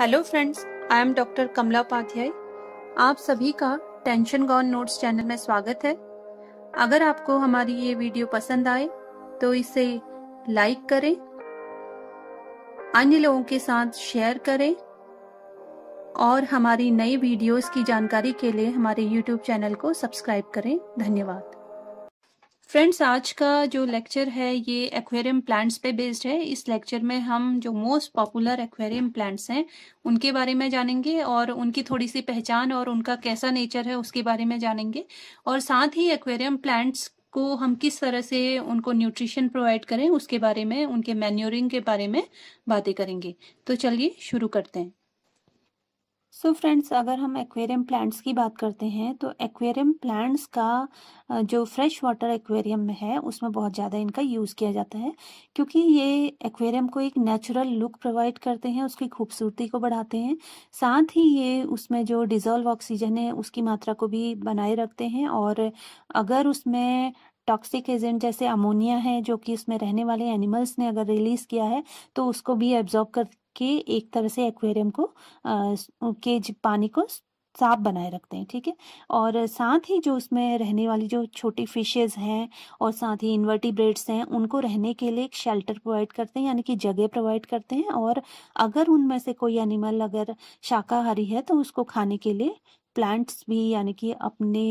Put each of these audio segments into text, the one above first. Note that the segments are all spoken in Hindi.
Hello friends I am doctor Kamla Upadhyay आप सभी का टेंशन गॉन नोट्स चैनल में स्वागत है अगर आपको हमारी ये वीडियो पसंद आए तो इसे लाइक करें अन्य लोगों के साथ शेयर करें और हमारी नई वीडियोस की जानकारी के लिए हमारे यूट्यूब चैनल को सब्सक्राइब करें धन्यवाद फ्रेंड्स आज का जो लेक्चर है ये एक्वेरियम प्लांट्स पे बेस्ड है इस लेक्चर में हम जो मोस्ट पॉपुलर एक्वेरियम प्लांट्स हैं उनके बारे में जानेंगे और उनकी थोड़ी सी पहचान और उनका कैसा नेचर है उसके बारे में जानेंगे और साथ ही एक्वेरियम प्लांट्स को हम किस तरह से उनको न्यूट्रिशन प्रोवाइड करें उसके बारे में उनके मैन्योरिंग के बारे में बातें करेंगे तो चलिए शुरू करते हैं सो so फ्रेंड्स अगर हम एक्वेरियम प्लांट्स की बात करते हैं तो एक्वेरियम प्लांट्स का जो फ्रेश वाटर एक्वेरियम में है उसमें बहुत ज़्यादा इनका यूज़ किया जाता है क्योंकि ये एक्वेरियम को एक नेचुरल लुक प्रोवाइड करते हैं उसकी खूबसूरती को बढ़ाते हैं साथ ही ये उसमें जो डिजोल्व ऑक्सीजन है उसकी मात्रा को भी बनाए रखते हैं और अगर उसमें टॉक्सिक एजेंट जैसे अमोनिया है जो कि इसमें रहने वाले एनिमल्स ने अगर रिलीज किया है तो उसको भी एब्जॉर्ब कर के एक तरह से एक्वेरियम को के पानी को साफ बनाए रखते हैं ठीक है और साथ ही जो उसमें रहने वाली जो छोटी फिशेज हैं और साथ ही इन्वर्टिब्रेट्स हैं उनको रहने के लिए एक शेल्टर प्रोवाइड करते हैं यानी कि जगह प्रोवाइड करते हैं और अगर उनमें से कोई एनिमल अगर शाकाहारी है तो उसको खाने के लिए प्लांट्स भी यानी कि अपने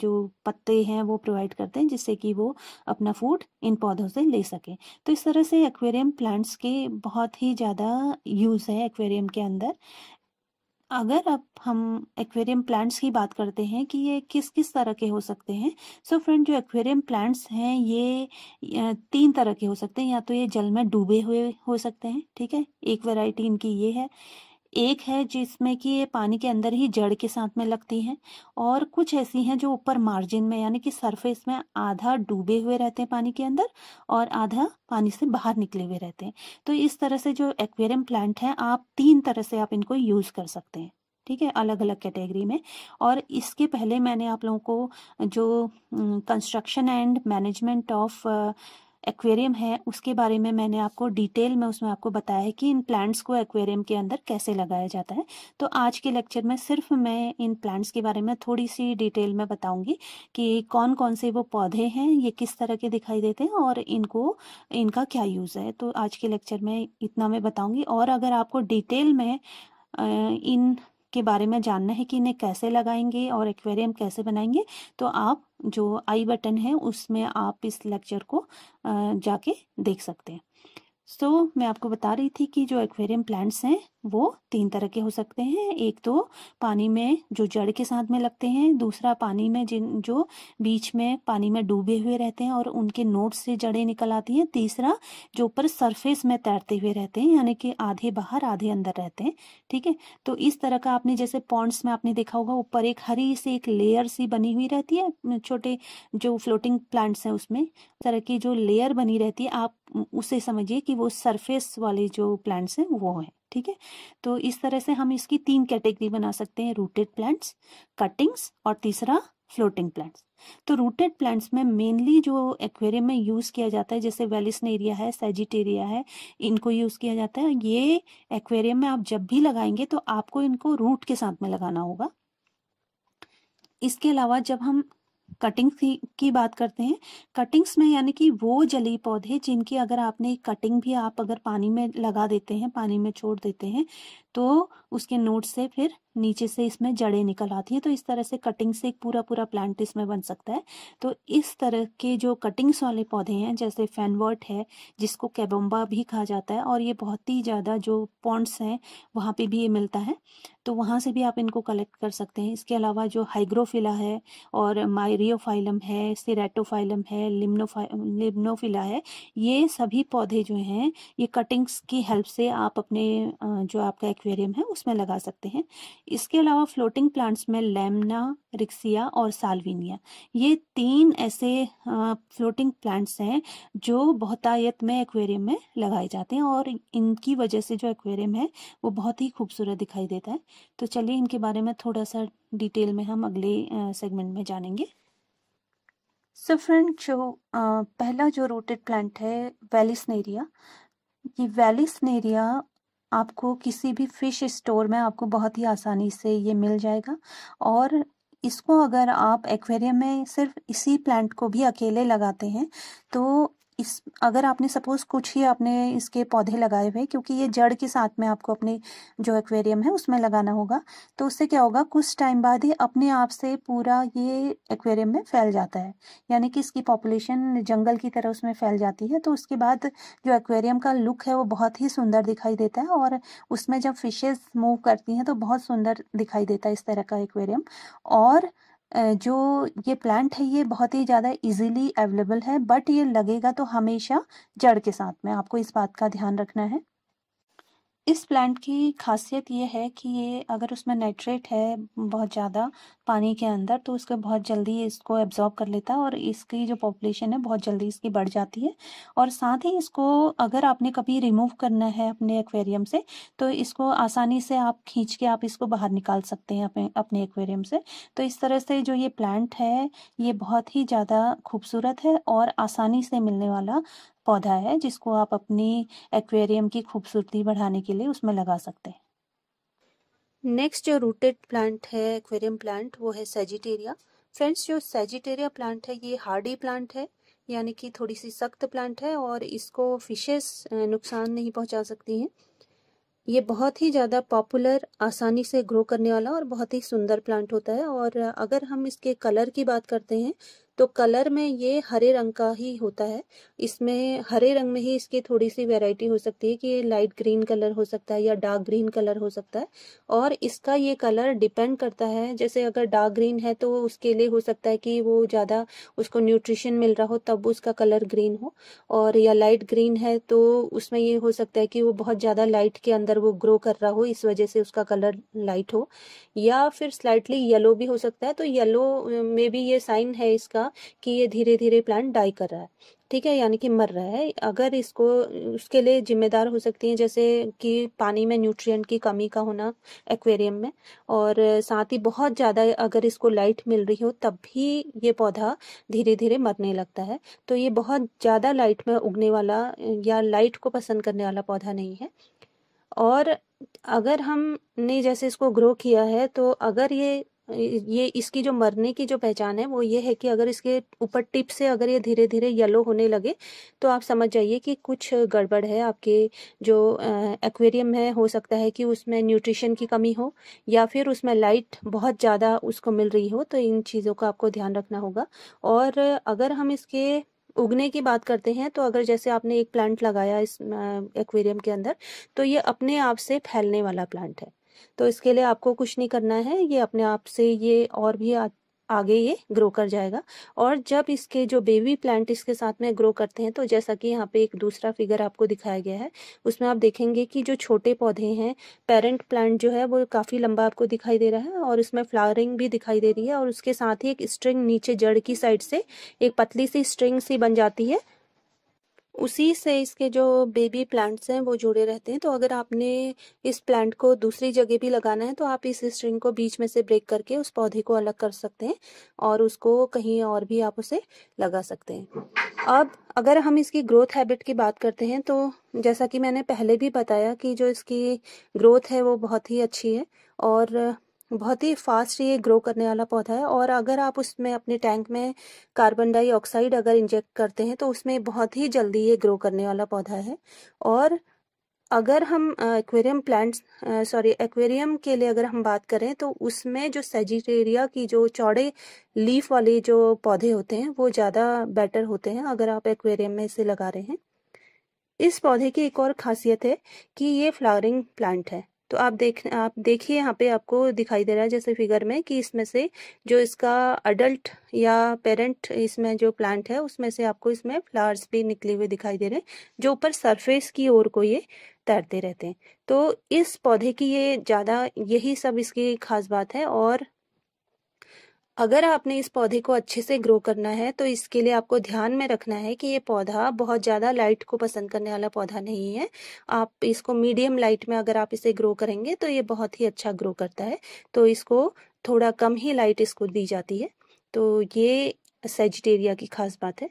जो पत्ते हैं वो प्रोवाइड करते हैं जिससे कि वो अपना फूड इन पौधों से ले सकें तो इस तरह से एक्वेरियम प्लांट्स के बहुत ही ज़्यादा यूज़ है एक्वेरियम के अंदर अगर अब हम एक्वेरियम प्लांट्स की बात करते हैं कि ये किस किस तरह के हो सकते हैं सो so फ्रेंड जो एक्वेरियम प्लांट्स हैं ये तीन तरह के हो सकते हैं या तो ये जल में डूबे हुए हो सकते हैं ठीक है एक वैरायटी इनकी ये है एक है जिसमें कि ये पानी के अंदर ही जड़ के साथ में लगती हैं और कुछ ऐसी हैं जो ऊपर मार्जिन में यानी कि सरफेस में आधा डूबे हुए रहते हैं पानी के अंदर और आधा पानी से बाहर निकले हुए रहते हैं तो इस तरह से जो एक्वेरियम प्लांट है आप तीन तरह से आप इनको यूज कर सकते हैं ठीक है अलग अलग कैटेगरी में और इसके पहले मैंने आप लोगों को जो construction and management of aquarium है उसके बारे में मैंने आपको डिटेल में उसमें आपको बताया है कि इन प्लांट्स को एक्वेरियम के अंदर कैसे लगाया जाता है तो आज के लेक्चर में सिर्फ मैं इन प्लांट्स के बारे में थोड़ी सी डिटेल में बताऊंगी कि कौन कौन से वो पौधे हैं ये किस तरह के दिखाई देते हैं और इनको इनका क्या यूज़ है तो आज के लेक्चर में इतना मैं बताऊँगी और अगर आपको डिटेल में इन के बारे में जानना है कि इन्हें कैसे लगाएंगे और एक्वेरियम कैसे बनाएंगे तो आप जो आई बटन है उसमें आप इस लेक्चर को जाके देख सकते हैं सो so, मैं आपको बता रही थी कि जो एक्वेरियम प्लांट्स हैं वो तीन तरह के हो सकते हैं एक तो पानी में जो जड़ के साथ में लगते हैं दूसरा पानी में जिन जो बीच में पानी में डूबे हुए रहते हैं और उनके नोट से जड़ें निकल आती हैं तीसरा जो ऊपर सरफेस में तैरते हुए रहते हैं यानी कि आधे बाहर आधे अंदर रहते हैं ठीक है तो इस तरह का आपने जैसे पॉन्ड्स में आपने देखा होगा ऊपर एक हरी सी एक लेयर सी बनी हुई रहती है छोटे जो फ्लोटिंग प्लांट्स हैं उसमें तरह की जो लेयर बनी रहती है आप उसे समझिए कि वो सरफेस वाले जो प्लांट्स हैं वो हैं ठीक है तो इस तरह से हम इसकी तीन कैटेगरी बना सकते हैं रूटेड प्लांट्स कटिंग्स और तीसरा फ्लोटिंग प्लांट्स तो रूटेड प्लांट्स में मेनली जो एक्वेरियम में यूज़ किया जाता है जैसे वेलिसनेरिया है सेजिटेरिया है इनको यूज़ किया जाता है ये एक्वेरियम में आप जब भी लगाएंगे तो आपको इनको रूट के साथ में लगाना होगा इसके अलावा जब हम कटिंग्स की, की बात करते हैं कटिंग्स में यानी कि वो जली पौधे जिनकी अगर आपने कटिंग भी आप अगर पानी में लगा देते हैं पानी में छोड़ देते हैं तो उसके नोट से फिर नीचे से इसमें जड़ें निकल आती है तो इस तरह से कटिंग से एक पूरा पूरा प्लांट इसमें बन सकता है तो इस तरह के जो कटिंग्स वाले पौधे हैं जैसे फैनवर्ट है जिसको कैबम्बा भी कहा जाता है और ये बहुत ही ज़्यादा जो पॉन्ड्स हैं वहाँ पे भी ये मिलता है तो वहाँ से भी आप इनको कलेक्ट कर सकते हैं इसके अलावा जो हाइग्रोफिला है और मायरियोफाइलम है सिरेटोफाइलम है लिम्नोफा लिम्नोफिला है ये सभी पौधे जो हैं ये कटिंग्स की हेल्प से आप अपने जो आपका एक्वेरियम है उसमें लगा सकते हैं इसके अलावा फ्लोटिंग प्लांट्स में लेमना रिक्सिया और सालविनिया ये तीन ऐसे फ्लोटिंग प्लांट्स हैं जो बहुतायत में एक्वेरियम में लगाए जाते हैं और इनकी वजह से जो एक्वेरियम है वो बहुत ही खूबसूरत दिखाई देता है तो चलिए इनके बारे में थोड़ा सा डिटेल में हम अगले सेगमेंट में जानेंगे सो फ्रेंड जो पहला जो रूटेड प्लांट है वेलिसनेरिया ये वैलिसनेरिया आपको किसी भी फिश स्टोर में आपको बहुत ही आसानी से ये मिल जाएगा और इसको अगर आप एक्वेरियम में सिर्फ इसी प्लांट को भी अकेले लगाते हैं तो इस अगर आपने सपोज कुछ ही आपने इसके पौधे लगाए हुए क्योंकि ये जड़ के साथ में आपको अपने जो एक्वेरियम है उसमें लगाना होगा तो उससे क्या होगा कुछ टाइम बाद ही अपने आप से पूरा ये एक्वेरियम में फैल जाता है यानी कि इसकी पॉपुलेशन जंगल की तरह उसमें फैल जाती है तो उसके बाद जो एक्वेरियम का लुक है वो बहुत ही सुंदर दिखाई देता है और उसमें जब फिशेज मूव करती हैं तो बहुत सुंदर दिखाई देता है इस तरह का एक्वेरियम और जो ये प्लांट है ये बहुत ही ज़्यादा इज़िली अवेलेबल है बट ये लगेगा तो हमेशा जड़ के साथ में, आपको इस बात का ध्यान रखना है। इस प्लांट की खासियत ये है कि ये अगर उसमें नाइट्रेट है बहुत ज़्यादा पानी के अंदर तो उसको बहुत जल्दी इसको एब्जॉर्ब कर लेता है और इसकी जो पॉपुलेशन है बहुत जल्दी इसकी बढ़ जाती है और साथ ही इसको अगर आपने कभी रिमूव करना है अपने एक्वेरियम से तो इसको आसानी से आप खींच के आप इसको बाहर निकाल सकते हैं अपने अपने एक्वेरियम से तो इस तरह से जो ये प्लांट है ये बहुत ही ज़्यादा खूबसूरत है और आसानी से मिलने वाला पौधा है जिसको आप अपनी एक्वेरियम की खूबसूरती बढ़ाने के लिए उसमें लगा सकते हैं नेक्स्ट जो रूटेड प्लांट है एक्वेरियम प्लांट वो है सेजिटेरिया फ्रेंड्स जो सेजिटेरिया प्लांट है ये हार्डी प्लांट है यानी कि थोड़ी सी सख्त प्लांट है और इसको फिशेस नुकसान नहीं पहुंचा सकती हैं ये बहुत ही ज़्यादा पॉपुलर आसानी से ग्रो करने वाला और बहुत ही सुंदर प्लांट होता है और अगर हम इसके कलर की बात करते हैं तो कलर में ये हरे रंग का ही होता है इसमें हरे रंग में ही इसकी थोड़ी सी वैरायटी हो सकती है कि ये लाइट ग्रीन कलर हो सकता है या डार्क ग्रीन कलर हो सकता है और इसका ये कलर डिपेंड करता है जैसे अगर डार्क ग्रीन है तो उसके लिए हो सकता है कि वो ज़्यादा उसको न्यूट्रिशन मिल रहा हो तब उसका कलर ग्रीन हो और या लाइट ग्रीन है तो उसमें ये हो सकता है कि वो बहुत ज़्यादा लाइट के अंदर वो ग्रो कर रहा हो इस वजह से उसका कलर लाइट हो या फिर स्लाइटली येलो भी हो सकता है तो येलो में भी ये साइन है इसका दिया कि ये धीरे धीरे प्लांट डाई कर रहा है ठीक है यानी कि मर रहा है अगर इसको उसके लिए जिम्मेदार हो सकती हैं जैसे कि पानी में न्यूट्रिएंट की कमी का होना एक्वेरियम में और साथ ही बहुत ज़्यादा अगर इसको लाइट मिल रही हो तब भी ये पौधा धीरे धीरे मरने लगता है तो ये बहुत ज़्यादा लाइट में उगने वाला या लाइट को पसंद करने वाला पौधा नहीं है और अगर हमने जैसे इसको ग्रो किया है तो अगर ये ये इसकी जो मरने की जो पहचान है वो ये है कि अगर इसके ऊपर टिप से अगर ये धीरे धीरे येलो होने लगे तो आप समझ जाइए कि कुछ गड़बड़ है आपके जो एक्वेरियम है हो सकता है कि उसमें न्यूट्रिशन की कमी हो या फिर उसमें लाइट बहुत ज़्यादा उसको मिल रही हो तो इन चीज़ों का आपको ध्यान रखना होगा और अगर हम इसके उगने की बात करते हैं तो अगर जैसे आपने एक प्लांट लगाया इस एक्वेरियम के अंदर तो ये अपने आप से फैलने वाला प्लांट है तो इसके लिए आपको कुछ नहीं करना है ये अपने आप से ये और भी आ, आगे ये ग्रो कर जाएगा और जब इसके जो बेबी प्लांट इसके साथ में ग्रो करते हैं तो जैसा कि यहाँ पे एक दूसरा फिगर आपको दिखाया गया है उसमें आप देखेंगे कि जो छोटे पौधे हैं पेरेंट प्लांट जो है वो काफ़ी लंबा आपको दिखाई दे रहा है और उसमें फ्लावरिंग भी दिखाई दे रही है और उसके साथ ही एक स्ट्रिंग नीचे जड़ की साइड से एक पतली सी स्ट्रिंग सी बन जाती है उसी से इसके जो बेबी प्लांट्स हैं वो जुड़े रहते हैं तो अगर आपने इस प्लांट को दूसरी जगह भी लगाना है तो आप इस स्ट्रिंग को बीच में से ब्रेक करके उस पौधे को अलग कर सकते हैं और उसको कहीं और भी आप उसे लगा सकते हैं अब अगर हम इसकी ग्रोथ हैबिट की बात करते हैं तो जैसा कि मैंने पहले भी बताया कि जो इसकी ग्रोथ है वो बहुत ही अच्छी है और बहुत ही फास्ट ये ग्रो करने वाला पौधा है और अगर आप उसमें अपने टैंक में कार्बन डाइऑक्साइड अगर इंजेक्ट करते हैं तो उसमें बहुत ही जल्दी ये ग्रो करने वाला पौधा है और अगर हम एक्वेरियम प्लांट्स सॉरी एक्वेरियम के लिए अगर हम बात करें तो उसमें जो सेजिटेरिया की जो चौड़े लीफ वाले जो पौधे होते हैं वो ज़्यादा बेटर होते हैं अगर आप एक्वेरियम में इसे लगा रहे हैं इस पौधे की एक और खासियत है कि ये फ्लावरिंग प्लांट है तो आप देख आप देखिए यहाँ पे आपको दिखाई दे रहा है जैसे फिगर में कि इसमें से जो इसका अडल्ट या पेरेंट इसमें जो प्लांट है उसमें से आपको इसमें फ्लावर्स भी निकले हुए दिखाई दे रहे हैं जो ऊपर सरफेस की ओर को ये तैरते रहते हैं तो इस पौधे की ये ज़्यादा यही सब इसकी खास बात है और अगर आपने इस पौधे को अच्छे से ग्रो करना है तो इसके लिए आपको ध्यान में रखना है कि ये पौधा बहुत ज़्यादा लाइट को पसंद करने वाला पौधा नहीं है आप इसको मीडियम लाइट में अगर आप इसे ग्रो करेंगे तो ये बहुत ही अच्छा ग्रो करता है तो इसको थोड़ा कम ही लाइट इसको दी जाती है तो ये सेजिटेरिया की खास बात है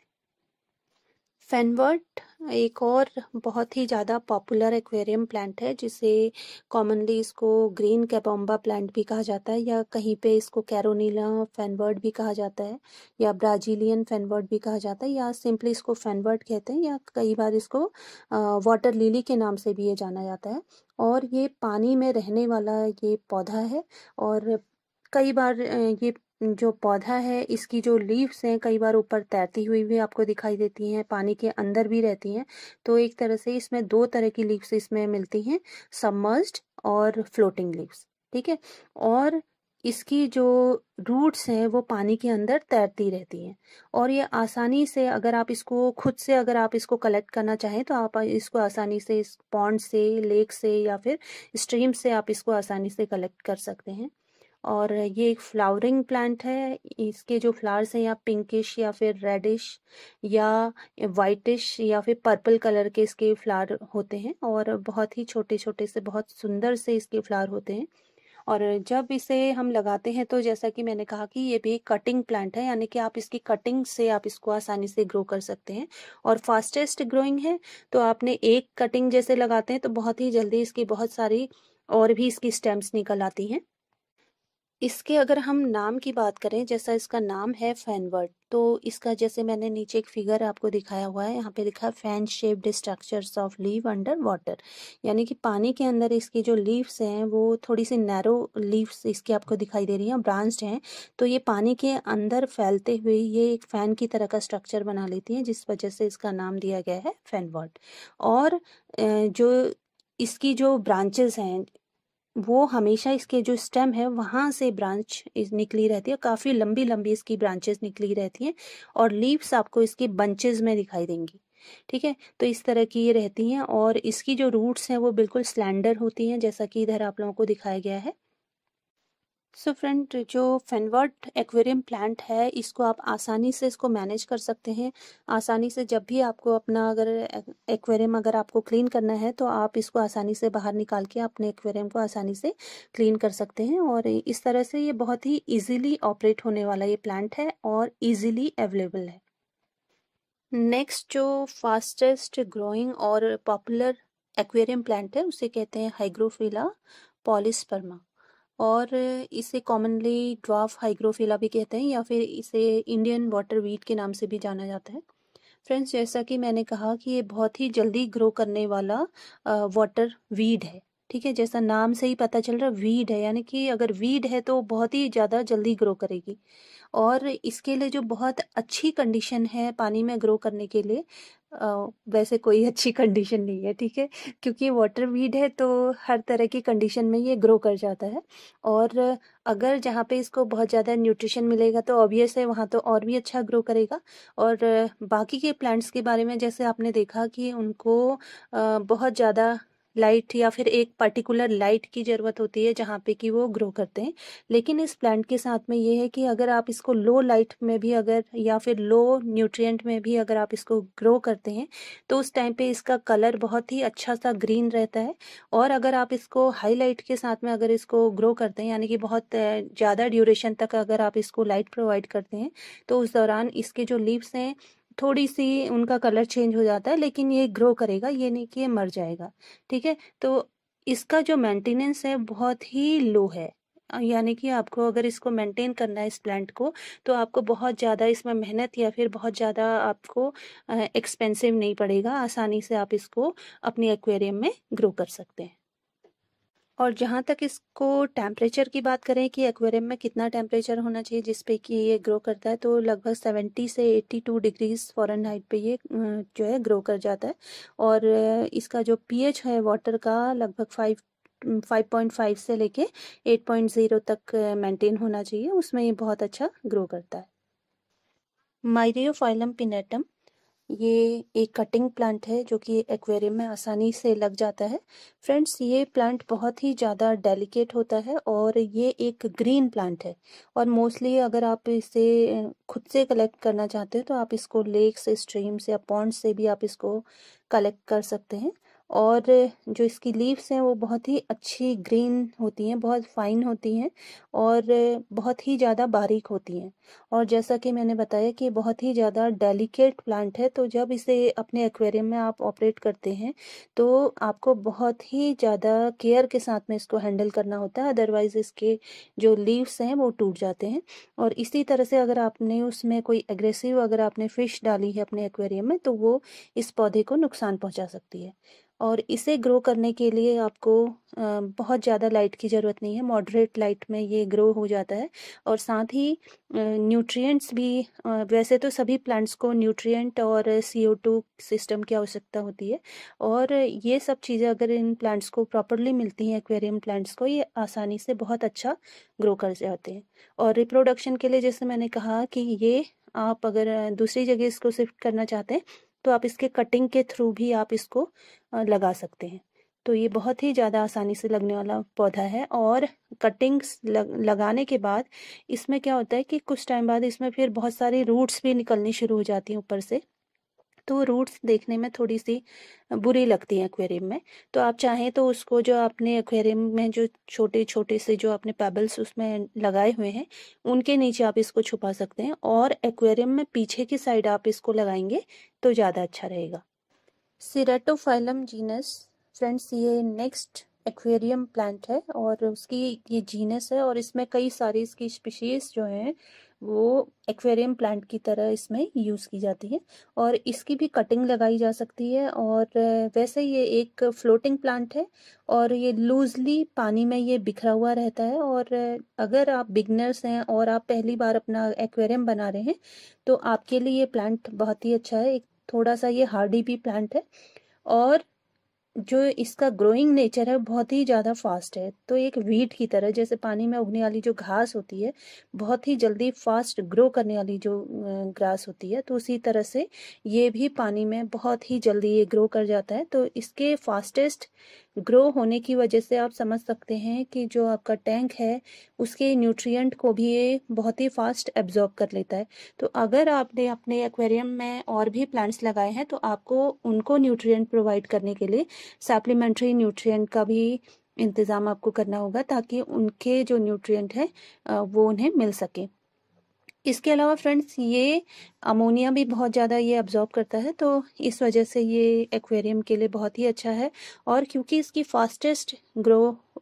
फैनवर्ट एक और बहुत ही ज़्यादा पॉपुलर एक्वेरियम प्लांट है जिसे कॉमनली इसको ग्रीन कैबोम्बा प्लांट भी कहा जाता है या कहीं पे इसको कैरोनीला फैनवर्ड भी कहा जाता है या ब्राजीलियन फैनवर्ड भी कहा जाता है या सिंपली इसको फैनवर्ड कहते हैं या कई बार इसको वाटर लिली के नाम से भी ये जाना जाता है और ये पानी में रहने वाला ये पौधा है और कई बार ये जो पौधा है इसकी जो लीव्स हैं कई बार ऊपर तैरती हुई भी आपको दिखाई देती हैं पानी के अंदर भी रहती हैं तो एक तरह से इसमें दो तरह की लीव्स इसमें मिलती हैं सबमर्ज्ड और फ्लोटिंग लीव्स ठीक है और इसकी जो रूट्स हैं वो पानी के अंदर तैरती रहती हैं और ये आसानी से अगर आप इसको खुद से अगर आप इसको कलेक्ट करना चाहें तो आप इसको आसानी से इस पॉन्ड से लेक से या फिर स्ट्रीम से आप इसको आसानी से कलेक्ट कर सकते हैं और ये एक फ्लावरिंग प्लांट है इसके जो फ्लावर्स हैं या पिंकिश या फिर रेडिश या वाइटिश या फिर पर्पल कलर के इसके फ्लावर होते हैं और बहुत ही छोटे छोटे से बहुत सुंदर से इसके फ्लावर होते हैं और जब इसे हम लगाते हैं तो जैसा कि मैंने कहा कि ये भी कटिंग प्लांट है यानी कि आप इसकी कटिंग से आप इसको आसानी से ग्रो कर सकते हैं और फास्टेस्ट ग्रोइंग है तो आपने एक कटिंग जैसे लगाते हैं तो बहुत ही जल्दी इसकी बहुत सारी और भी इसकी स्टेम्स निकल आती हैं इसके अगर हम नाम की बात करें जैसा इसका नाम है फैनवर्ड तो इसका जैसे मैंने नीचे एक फिगर आपको दिखाया हुआ है यहाँ पे लिखा है fan shaped structures of leave under water यानी कि पानी के अंदर इसकी जो लीव्स हैं वो थोड़ी सी नैरो लीव्स इसकी आपको दिखाई दे रही हैं ब्रांच्ड हैं तो ये पानी के अंदर फैलते हुए ये एक फ़ैन की तरह का स्ट्रक्चर बना लेती हैं जिस वजह से इसका नाम दिया गया है फैनवर्ड और जो इसकी जो ब्रांचेस हैं वो हमेशा इसके जो स्टेम है वहाँ से ब्रांच निकली रहती है काफ़ी लंबी लंबी इसकी ब्रांचेस निकली रहती हैं और लीव्स आपको इसके बंचेज में दिखाई देंगी ठीक है तो इस तरह की ये रहती हैं और इसकी जो रूट्स हैं वो बिल्कुल स्लैंडर होती हैं जैसा कि इधर आप लोगों को दिखाया गया है सो फ्रेंड जो फेनवर्ट एक्वेरियम प्लांट है इसको आप आसानी से इसको मैनेज कर सकते हैं आसानी से जब भी आपको अपना अगर एक्वेरियम अगर आपको क्लीन करना है तो आप इसको आसानी से बाहर निकाल के अपने एक्वेरियम को आसानी से क्लीन कर सकते हैं और इस तरह से ये बहुत ही इजीली ऑपरेट होने वाला ये प्लांट है और ईजिली अवेलेबल है नेक्स्ट जो फास्टेस्ट ग्रोइंग और पॉपुलर एक्वेरियम प्लांट है उसे कहते हैं हाइग्रोफिला पॉलिसपर्मा और इसे कॉमनली ड्वाफ हाइग्रोफिला भी कहते हैं या फिर इसे इंडियन वाटर वीट के नाम से भी जाना जाता है फ्रेंड्स जैसा कि मैंने कहा कि ये बहुत ही जल्दी ग्रो करने वाला वाटर वीड है ठीक है जैसा नाम से ही पता चल रहा वीड है यानी कि अगर वीड है तो बहुत ही ज़्यादा जल्दी ग्रो करेगी और इसके लिए जो बहुत अच्छी कंडीशन है पानी में ग्रो करने के लिए वैसे कोई अच्छी कंडीशन नहीं है ठीक है क्योंकि वाटर वीड है तो हर तरह की कंडीशन में ये ग्रो कर जाता है और अगर जहाँ पे इसको बहुत ज़्यादा न्यूट्रिशन मिलेगा तो ऑब्वियस है वहाँ तो और भी अच्छा ग्रो करेगा और बाकी के प्लांट्स के बारे में जैसे आपने देखा कि उनको बहुत ज़्यादा लाइट या फिर एक पर्टिकुलर लाइट की ज़रूरत होती है जहाँ पे कि वो ग्रो करते हैं लेकिन इस प्लांट के साथ में ये है कि अगर आप इसको लो लाइट में भी अगर या फिर लो न्यूट्रिएंट में भी अगर आप इसको ग्रो करते हैं तो उस टाइम पे इसका कलर बहुत ही अच्छा सा ग्रीन रहता है और अगर आप इसको हाई लाइट के साथ में अगर इसको ग्रो करते हैं यानी कि बहुत ज़्यादा ड्यूरेशन तक अगर आप इसको लाइट प्रोवाइड करते हैं तो उस दौरान इसके जो लीव्स हैं थोड़ी सी उनका कलर चेंज हो जाता है लेकिन ये ग्रो करेगा ये नहीं कि ये मर जाएगा ठीक है तो इसका जो मेंटेनेंस है बहुत ही लो है यानी कि आपको अगर इसको मेंटेन करना है इस प्लांट को तो आपको बहुत ज़्यादा इसमें मेहनत या फिर बहुत ज़्यादा आपको एक्सपेंसिव नहीं पड़ेगा आसानी से आप इसको अपने एक्वेरियम में ग्रो कर सकते हैं और जहाँ तक इसको टेम्परेचर की बात करें कि एक्वेरियम में कितना टेम्परेचर होना चाहिए जिस पे कि ये ग्रो करता है तो लगभग 70 से 82 डिग्रीज फॉरन हाइट पर ये जो है ग्रो कर जाता है और इसका जो पीएच है वाटर का लगभग फाइव 5.5 से लेके 8.0 तक मेंटेन होना चाहिए उसमें ये बहुत अच्छा ग्रो करता है माइरियोफाइलम पिनेटम ये एक कटिंग प्लांट है जो कि एक्वेरियम में आसानी से लग जाता है फ्रेंड्स ये प्लांट बहुत ही ज़्यादा डेलिकेट होता है और ये एक ग्रीन प्लांट है और मोस्टली अगर आप इसे खुद से कलेक्ट करना चाहते हैं तो आप इसको लेक से स्ट्रीम से या पॉन्ड से भी आप इसको कलेक्ट कर सकते हैं और जो इसकी लीव्स हैं वो बहुत ही अच्छी ग्रीन होती हैं बहुत फाइन होती हैं और बहुत ही ज़्यादा बारीक होती हैं और जैसा कि मैंने बताया कि बहुत ही ज़्यादा डेलिकेट प्लांट है तो जब इसे अपने एक्वेरियम में आप ऑपरेट करते हैं तो आपको बहुत ही ज़्यादा केयर के साथ में इसको हैंडल करना होता है अदरवाइज़ इसके जो लीव्स हैं वो टूट जाते हैं और इसी तरह से अगर आपने उसमें कोई एग्रेसिव अगर आपने फ़िश डाली है अपने एक्वेरियम में तो वो इस पौधे को नुकसान पहुँचा सकती है और इसे ग्रो करने के लिए आपको बहुत ज़्यादा लाइट की ज़रूरत नहीं है मॉडरेट लाइट में ये ग्रो हो जाता है और साथ ही न्यूट्रिएंट्स भी वैसे तो सभी प्लांट्स को न्यूट्रिएंट और सी टू सिस्टम की आवश्यकता होती है और ये सब चीज़ें अगर इन प्लांट्स को प्रॉपरली मिलती हैं एक्वेरियम प्लांट्स को ये आसानी से बहुत अच्छा ग्रो कर जाते हैं और रिप्रोडक्शन के लिए जैसे मैंने कहा कि ये आप अगर दूसरी जगह इसको शिफ्ट करना चाहते हैं तो आप इसके कटिंग के थ्रू भी आप इसको लगा सकते हैं तो ये बहुत ही ज़्यादा आसानी से लगने वाला पौधा है और कटिंग्स लग, लगाने के बाद इसमें क्या होता है कि कुछ टाइम बाद इसमें फिर बहुत सारी रूट्स भी निकलनी शुरू हो जाती हैं ऊपर से तो रूट्स देखने में थोड़ी सी बुरी लगती है एक्वेरियम में तो आप चाहें तो उसको जो आपने एक्वेरियम में जो छोटे छोटे से जो आपने पेबल्स उसमें लगाए हुए हैं उनके नीचे आप इसको छुपा सकते हैं और एक्वेरियम में पीछे की साइड आप इसको लगाएंगे तो ज़्यादा अच्छा रहेगा सिरेटोफाइलम जीनस फ्रेंड्स ये नेक्स्ट एक्वेरियम प्लांट है और उसकी ये जीनस है और इसमें कई सारी इसकी स्पीशीज़ जो हैं वो एक्वेरियम प्लांट की तरह इसमें यूज़ की जाती है और इसकी भी कटिंग लगाई जा सकती है और वैसे ये एक फ्लोटिंग प्लांट है और ये लूजली पानी में ये बिखरा हुआ रहता है और अगर आप बिगनर्स हैं और आप पहली बार अपना एक्वेरियम बना रहे हैं तो आपके लिए ये प्लांट बहुत ही अच्छा है एक थोड़ा सा ये हार्डी भी प्लांट है और जो इसका ग्रोइंग नेचर है बहुत ही ज़्यादा फास्ट है तो एक वीट की तरह जैसे पानी में उगने वाली जो घास होती है बहुत ही जल्दी फास्ट ग्रो करने वाली जो ग्रास होती है तो उसी तरह से ये भी पानी में बहुत ही जल्दी ये ग्रो कर जाता है तो इसके फास्टेस्ट ग्रो होने की वजह से आप समझ सकते हैं कि जो आपका टैंक है उसके न्यूट्रिएंट को भी ये बहुत ही फास्ट एब्जॉर्ब कर लेता है तो अगर आपने अपने एक्वेरियम में और भी प्लांट्स लगाए हैं तो आपको उनको न्यूट्रिएंट प्रोवाइड करने के लिए सप्लीमेंट्री न्यूट्रिएंट का भी इंतज़ाम आपको करना होगा ताकि उनके जो न्यूट्रिएंट है वो उन्हें मिल सके इसके अलावा फ्रेंड्स ये अमोनिया भी बहुत ज़्यादा ये अब्जॉर्ब करता है तो इस वजह से ये एक्वेरियम के लिए बहुत ही अच्छा है और क्योंकि इसकी फास्टेस्ट ग्रो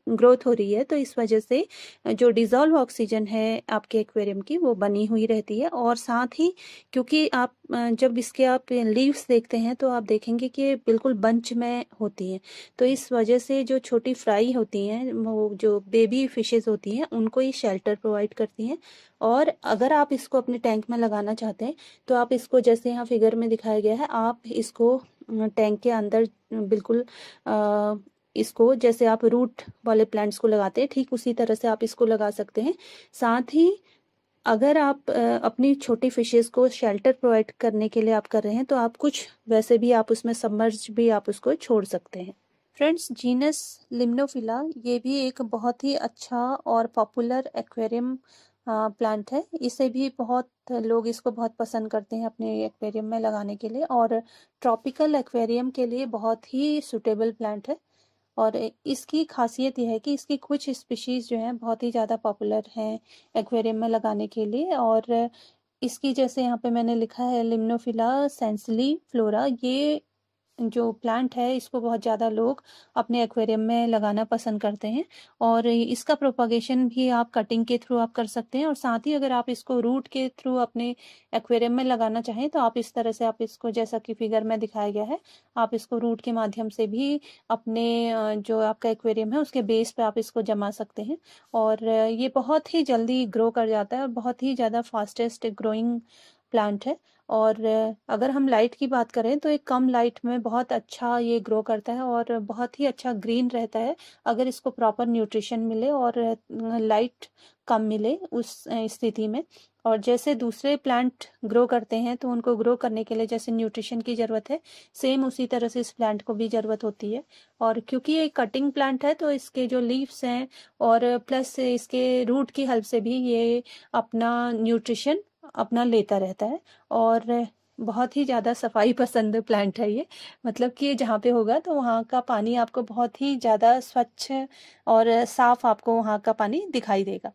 ग्रोथ हो रही है तो इस वजह से जो डिजोल्व ऑक्सीजन है आपके एक्वेरियम की वो बनी हुई रहती है और साथ ही क्योंकि आप जब इसके आप लीव्स देखते हैं तो आप देखेंगे कि बिल्कुल बंच में होती है तो इस वजह से जो छोटी फ्राई होती हैं वो जो बेबी फिशेज़ होती हैं उनको ये शेल्टर प्रोवाइड करती हैं और अगर आप इसको अपने टैंक में लगाना चाहते हैं तो आप इसको जैसे यहाँ फिगर में दिखाया गया है आप इसको टैंक के अंदर बिल्कुल आ, इसको जैसे आप रूट वाले प्लांट्स को लगाते हैं ठीक उसी तरह से आप इसको लगा सकते हैं साथ ही अगर आप अपनी छोटी फिशेस को शेल्टर प्रोवाइड करने के लिए आप कर रहे हैं तो आप कुछ वैसे भी आप उसमें समर्ज भी आप उसको छोड़ सकते हैं फ्रेंड्स जीनस लिम्नोफिला ये भी एक बहुत ही अच्छा और पॉपुलर एक्वेरियम प्लांट है इसे भी बहुत लोग इसको बहुत पसंद करते हैं अपने एक्वेरियम में लगाने के लिए और ट्रॉपिकल एक्वेरियम के लिए बहुत ही सुटेबल प्लांट है और इसकी खासियत यह है कि इसकी कुछ स्पीशीज़ जो हैं बहुत ही ज़्यादा पॉपुलर हैं एक्वेरियम में लगाने के लिए और इसकी जैसे यहाँ पे मैंने लिखा है लिम्नोफिला सेंसली फ्लोरा ये जो प्लांट है इसको बहुत ज़्यादा लोग अपने एक्वेरियम में लगाना पसंद करते हैं और इसका प्रोपागेशन भी आप कटिंग के थ्रू आप कर सकते हैं और साथ ही अगर आप इसको रूट के थ्रू अपने एक्वेरियम में लगाना चाहें तो आप इस तरह से आप इसको जैसा कि फिगर में दिखाया गया है आप इसको रूट के माध्यम से भी अपने जो आपका एक्वेरियम है उसके बेस पर आप इसको जमा सकते हैं और ये बहुत ही जल्दी ग्रो कर जाता है और बहुत ही ज़्यादा फास्टेस्ट ग्रोइंग प्लांट है और अगर हम लाइट की बात करें तो एक कम लाइट में बहुत अच्छा ये ग्रो करता है और बहुत ही अच्छा ग्रीन रहता है अगर इसको प्रॉपर न्यूट्रिशन मिले और लाइट कम मिले उस स्थिति में और जैसे दूसरे प्लांट ग्रो करते हैं तो उनको ग्रो करने के लिए जैसे न्यूट्रिशन की ज़रूरत है सेम उसी तरह से इस प्लांट को भी ज़रूरत होती है और क्योंकि ये कटिंग प्लांट है तो इसके जो लीव्स हैं और प्लस इसके रूट की हेल्प से भी ये अपना न्यूट्रिशन अपना लेता रहता है और बहुत ही ज़्यादा सफाई पसंद प्लांट है ये मतलब कि जहाँ पे होगा तो वहाँ का पानी आपको बहुत ही ज़्यादा स्वच्छ और साफ आपको वहाँ का पानी दिखाई देगा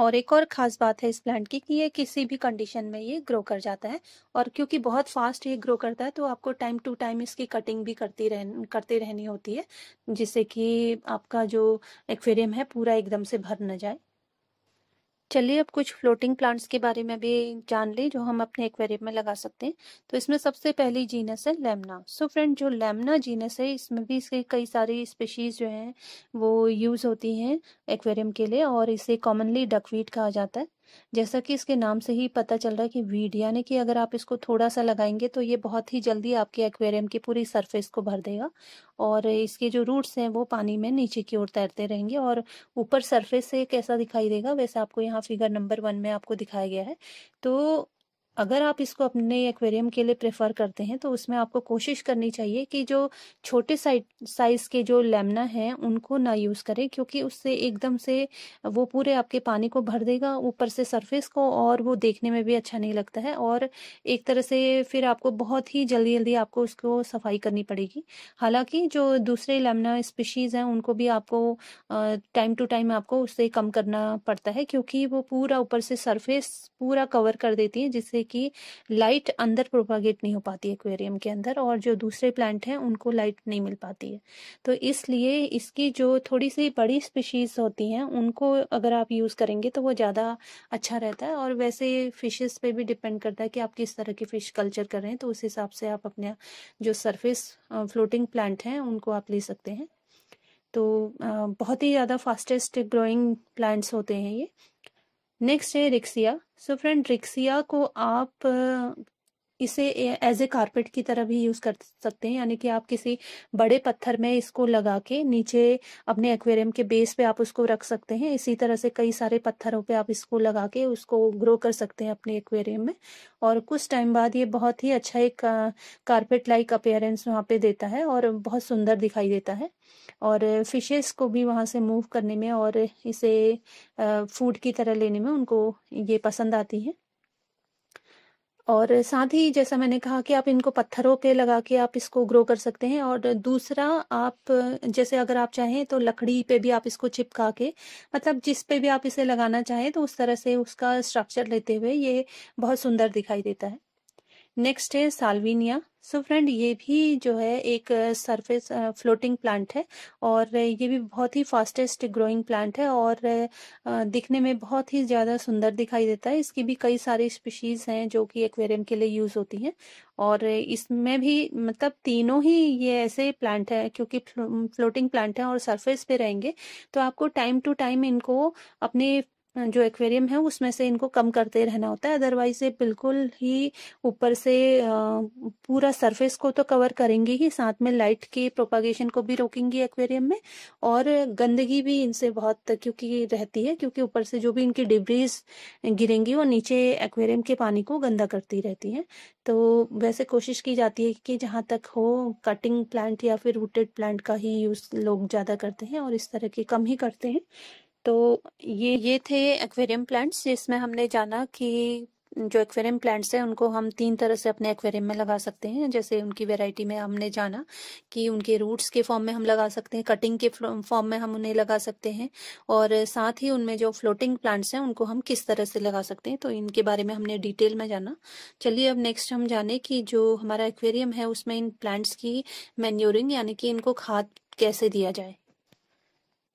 और एक और ख़ास बात है इस प्लांट की कि ये किसी भी कंडीशन में ये ग्रो कर जाता है और क्योंकि बहुत फास्ट ये ग्रो करता है तो आपको टाइम टू टाइम इसकी कटिंग भी करती रह करते रहनी होती है जिससे कि आपका जो एक्वेरियम है पूरा एकदम से भर न जाए चलिए अब कुछ फ्लोटिंग प्लांट्स के बारे में भी जान लें जो हम अपने एक्वेरियम में लगा सकते हैं तो इसमें सबसे पहली जीनस है लेमना सो so फ्रेंड जो लेमना जीनस है इसमें भी इसके कई सारी स्पीशीज जो हैं वो यूज़ होती हैं एक्वेरियम के लिए और इसे कॉमनली डकवीट कहा जाता है जैसा कि इसके नाम से ही पता चल रहा है कि वीड यानी कि अगर आप इसको थोड़ा सा लगाएंगे तो ये बहुत ही जल्दी आपके एक्वेरियम की पूरी सरफेस को भर देगा और इसके जो रूट्स हैं वो पानी में नीचे की ओर तैरते रहेंगे और ऊपर सरफेस से कैसा दिखाई देगा वैसे आपको यहाँ फिगर नंबर वन में आपको दिखाया गया है तो अगर आप इसको अपने एक्वेरियम के लिए प्रेफर करते हैं तो उसमें आपको कोशिश करनी चाहिए कि जो छोटे साइज के जो लेमना हैं उनको ना यूज़ करें क्योंकि उससे एकदम से वो पूरे आपके पानी को भर देगा ऊपर से सरफेस को और वो देखने में भी अच्छा नहीं लगता है और एक तरह से फिर आपको बहुत ही जल्दी जल्दी आपको उसको सफाई करनी पड़ेगी हालांकि जो दूसरे लेमना स्पीशीज़ हैं उनको भी आपको टाइम टू टाइम आपको उससे कम करना पड़ता है क्योंकि वो पूरा ऊपर से सरफेस पूरा कवर कर देती है जिससे कि लाइट अंदर प्रोपागेट नहीं हो पाती एक्वेरियम के अंदर और जो दूसरे प्लांट हैं उनको लाइट नहीं मिल पाती है तो इसलिए इसकी जो थोड़ी सी बड़ी स्पीशीज़ होती हैं उनको अगर आप यूज़ करेंगे तो वो ज़्यादा अच्छा रहता है और वैसे फिशेस पे भी डिपेंड करता है कि आप किस तरह की फ़िश कल्चर कर रहे हैं तो उस हिसाब से आप अपने जो सरफेस फ्लोटिंग प्लांट हैं उनको आप ले सकते हैं तो बहुत ही ज़्यादा फास्टेस्ट ग्रोइंग प्लांट्स होते हैं ये नेक्स्ट है रिक्सिया सो फ्रेंड रिक्सिया को आप इसे एज ए कारपेट की तरह भी यूज कर सकते हैं यानी कि आप किसी बड़े पत्थर में इसको लगा के नीचे अपने एक्वेरियम के बेस पे आप उसको रख सकते हैं इसी तरह से कई सारे पत्थरों पे आप इसको लगा के उसको ग्रो कर सकते हैं अपने एक्वेरियम में और कुछ टाइम बाद ये बहुत ही अच्छा एक कारपेट लाइक अपेयरेंस वहाँ पे देता है और बहुत सुंदर दिखाई देता है और फिशेस को भी वहाँ से मूव करने में और इसे फूड की तरह लेने में उनको ये पसंद आती है और साथ ही जैसा मैंने कहा कि आप इनको पत्थरों पे लगा के आप इसको ग्रो कर सकते हैं और दूसरा आप जैसे अगर आप चाहें तो लकड़ी पे भी आप इसको चिपका के मतलब जिस पे भी आप इसे लगाना चाहें तो उस तरह से उसका स्ट्रक्चर लेते हुए ये बहुत सुंदर दिखाई देता है नेक्स्ट है साल्विनिया सो फ्रेंड ये भी जो है एक सरफेस फ्लोटिंग प्लांट है और ये भी बहुत ही फास्टेस्ट ग्रोइंग प्लांट है और दिखने में बहुत ही ज़्यादा सुंदर दिखाई देता है इसकी भी कई सारी स्पीशीज़ हैं जो कि एक्वेरियम के लिए यूज़ होती हैं और इसमें भी मतलब तीनों ही ये ऐसे प्लांट है क्योंकि फ्लोटिंग प्लांट है और सरफेस पे रहेंगे तो आपको टाइम टू टाइम इनको अपने जो एक्वेरियम है उसमें से इनको कम करते रहना होता है अदरवाइज ये बिल्कुल ही ऊपर से पूरा सरफेस को तो कवर करेंगे ही साथ में लाइट के प्रोपागेशन को भी रोकेंगी एक्वेरियम में और गंदगी भी इनसे बहुत क्योंकि रहती है क्योंकि ऊपर से जो भी इनकी डिब्रीज गिरेंगी वो नीचे एक्वेरियम के पानी को गंदा करती रहती है तो वैसे कोशिश की जाती है कि जहाँ तक हो कटिंग प्लांट या फिर रूटेड प्लांट का ही यूज लोग ज़्यादा करते हैं और इस तरह के कम ही करते हैं तो ये ये थे एक्वेरियम प्लांट्स जिसमें हमने जाना कि जो एक्वेरियम प्लांट्स हैं उनको हम तीन तरह से अपने एक्वेरियम में लगा सकते हैं जैसे उनकी वैरायटी में हमने जाना कि उनके रूट्स के फॉर्म में हम लगा सकते हैं कटिंग के फॉर्म में हम उन्हें लगा सकते हैं और साथ ही उनमें जो फ्लोटिंग प्लांट्स हैं उनको हम किस तरह से लगा सकते हैं तो इनके बारे में हमने डिटेल में जाना चलिए अब नेक्स्ट हम जाने कि जो हमारा एक्वेरियम है उसमें इन प्लांट्स की मैन्योरिंग यानी कि इनको खाद कैसे दिया जाए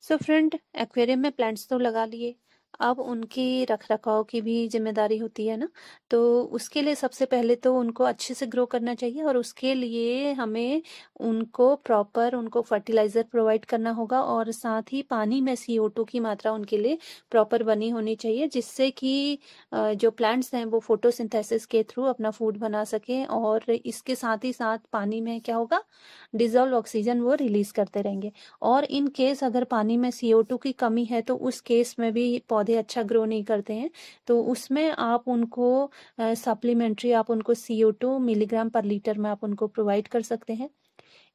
सो फ्रेंड एक्वेरियम में प्लांट्स तो लगा लिए अब उनकी रख रखाव की भी जिम्मेदारी होती है ना तो उसके लिए सबसे पहले तो उनको अच्छे से ग्रो करना चाहिए और उसके लिए हमें उनको प्रॉपर उनको फर्टिलाइज़र प्रोवाइड करना होगा और साथ ही पानी में सी की मात्रा उनके लिए प्रॉपर बनी होनी चाहिए जिससे कि जो प्लांट्स हैं वो फोटोसिंथेसिस के थ्रू अपना फूड बना सके और इसके साथ ही साथ पानी में क्या होगा डिजोल्व ऑक्सीजन वो रिलीज करते रहेंगे और इन केस अगर पानी में सीओ की कमी है तो उस केस में भी पौधे पौधे अच्छा ग्रो नहीं करते हैं तो उसमें आप उनको सप्लीमेंट्री आप उनको सी मिलीग्राम पर लीटर में आप उनको प्रोवाइड कर सकते हैं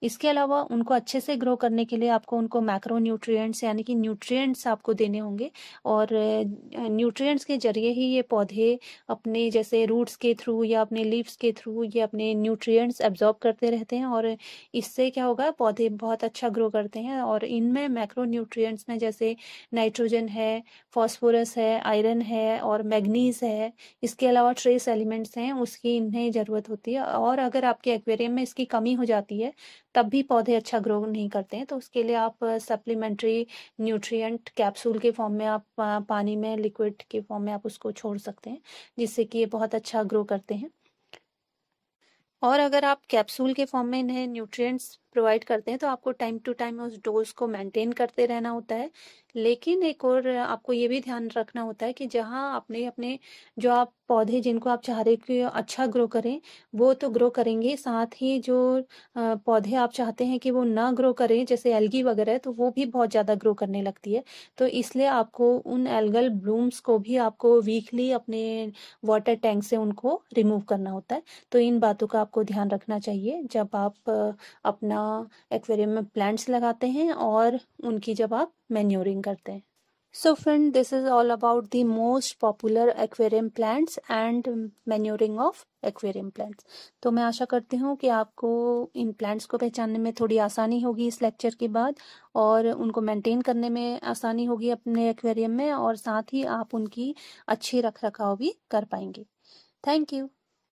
इसके अलावा उनको अच्छे से ग्रो करने के लिए आपको उनको मैक्रो न्यूट्रियट्स यानी कि न्यूट्रिएंट्स आपको देने होंगे और न्यूट्रिएंट्स के जरिए ही ये पौधे अपने जैसे रूट्स के थ्रू या अपने लीव्स के थ्रू ये अपने न्यूट्रिएंट्स एब्जॉर्ब करते रहते हैं और इससे क्या होगा पौधे बहुत अच्छा ग्रो करते हैं और इनमें मैक्रो न्यूट्रियट्स में जैसे नाइट्रोजन है फॉस्फोरस है आयरन है और मैगनीज है इसके अलावा ट्रेस एलिमेंट्स हैं उसकी इन्हें ज़रूरत होती है और अगर आपके एक्वेरियम में इसकी कमी हो जाती है तब भी पौधे अच्छा ग्रो नहीं करते हैं तो उसके लिए आप सप्लीमेंट्री न्यूट्रिएंट कैप्सूल के फॉर्म में आप पानी में लिक्विड के फॉर्म में आप उसको छोड़ सकते हैं जिससे कि ये बहुत अच्छा ग्रो करते हैं और अगर आप कैप्सूल के फॉर्म में इन्हें न्यूट्रिएंट्स प्रोवाइड करते हैं तो आपको टाइम टू टाइम उस डोज को मेंटेन करते रहना होता है लेकिन एक और आपको ये भी ध्यान रखना होता है कि जहाँ आपने अपने जो आप पौधे जिनको आप चाह रहे कि अच्छा ग्रो करें वो तो ग्रो करेंगे साथ ही जो पौधे आप चाहते हैं कि वो ना ग्रो करें जैसे एल्गी वगैरह तो वो भी बहुत ज़्यादा ग्रो करने लगती है तो इसलिए आपको उन एल्गल ब्लूम्स को भी आपको वीकली अपने वाटर टैंक से उनको रिमूव करना होता है तो इन बातों का आपको ध्यान रखना चाहिए जब आप अपना एक्वेरियम में प्लांट्स लगाते हैं और उनकी जब आप मैन्योरिंग करते हैं so friend this is all about the most popular aquarium plants and manuring of aquarium plants तो मैं आशा करती हूँ कि आपको इन प्लांट्स को पहचानने में थोड़ी आसानी होगी इस लेक्चर के बाद और उनको मेंटेन करने में आसानी होगी अपने एक्वेरियम में और साथ ही आप उनकी अच्छी रख रखाव भी कर पाएंगे थैंक यू